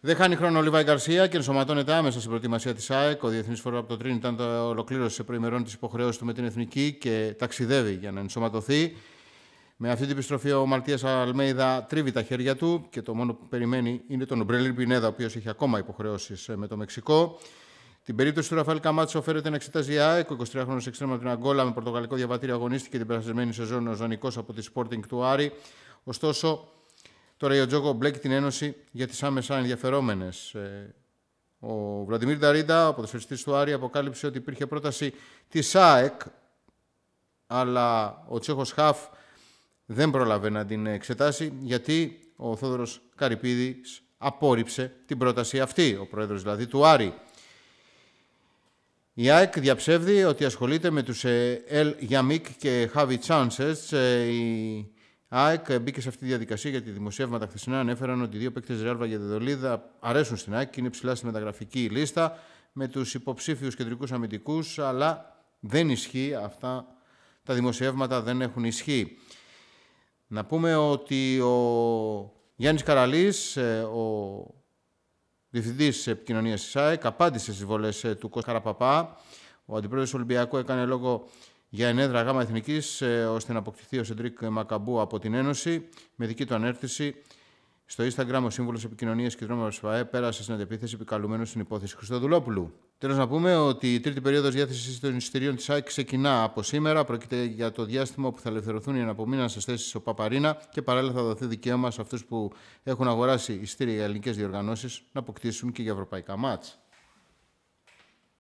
Δεν χάνει χρόνο ο Λιβάη Γκαρσία και ενσωματώνεται άμεσα στην προετοιμασία της ΑΕΚ. Ο Διεθνής Φορέα από το Τρίν ήταν το ολοκλήρωσε σε προημερών της υποχρέωση του με την Εθνική και ταξιδεύει για να ενσωματωθεί. Με αυτή την επιστροφή ο Μαρτία Αλμέιδα τρίβει τα χέρια του και το μόνο που περιμένει είναι τον Ομπρέλιν Πινέδα, ο οποίος έχει ακόμα υποχρεώσεις ε, με το Μεξικό. Την περίπτωση του Ραφαέλ Καμάτσο φέρεται να εξετάζει η ΑΕΚ. Ο 23χρονο εξτρέμμα από την Αγκόλα με πορτογαλικό διαβατήριο αγωνίστηκε την περασμένη σεζόν ο Ζωνικό από τη Sporting του Άρη. Ωστόσο, Τώρα ο Τζόκο μπλέκει την Ένωση για τις άμεσα ενδιαφερόμενες. Ε, ο Βλαντιμίρ Νταρίντα, ο το του Άρη, αποκάλυψε ότι υπήρχε πρόταση της ΑΕΚ, αλλά ο Τσέχος Χαφ δεν πρόλαβε να την εξετάσει, γιατί ο Θόδωρος Καρυπίδης απόρριψε την πρόταση αυτή, ο πρόεδρος δηλαδή του Άρη. Η ΑΕΚ διαψεύδει ότι ασχολείται με τους ε, Ελ Γιαμίκ και Χάβι Τσάνσες. Η ε, ΑΕΚ ε, μπήκε σε αυτή τη διαδικασία γιατί οι δημοσιεύματα χθεσινά ανέφεραν ότι οι δύο παίκτες και Δεδολίδα αρέσουν στην ΑΕΚ και είναι ψηλά στη μεταγραφική λίστα με τους υποψήφιους κεντρικούς αμυντικούς, αλλά δεν ισχύει. Αυτά τα δημοσιεύματα δεν έχουν ισχύει. Να πούμε ότι ο Γιάννης Καραλής, ε, ο διευθυντής επικοινωνίας της ΑΕΚ, απάντησε στις βολές ε, του Κώστα Καραπαπά. Ο αντιπρόεδρος Ολυμπιακού έκανε λόγο για ενέδρα ΓΑΜΑ Εθνικής, ε, ώστε να αποκτηθεί ο Σεντρίκ Μακαμπού από την Ένωση με δική του ανέρτηση. Στο Instagram ο σύμβουλος επικοινωνίας και δρόμος ΦΑΕ πέρασε στην αντεπίθεση επικαλούμενος στην υπόθεση Χρυστοδουλόπουλου. Τέλος, να πούμε ότι η τρίτη περίοδος διάθεσης των εισιτηρίων της ΑΕΚ ξεκινά από σήμερα. Πρόκειται για το διάστημα που θα ελευθερωθούν οι σα θέσει στο Παπαρίνα και παράλληλα θα δοθεί δικαίωμα σε αυτούς που έχουν αγοράσει εισιτήρια για ελληνικές διοργανώσεις να αποκτήσουν και για ευρωπαϊκά μάτσα.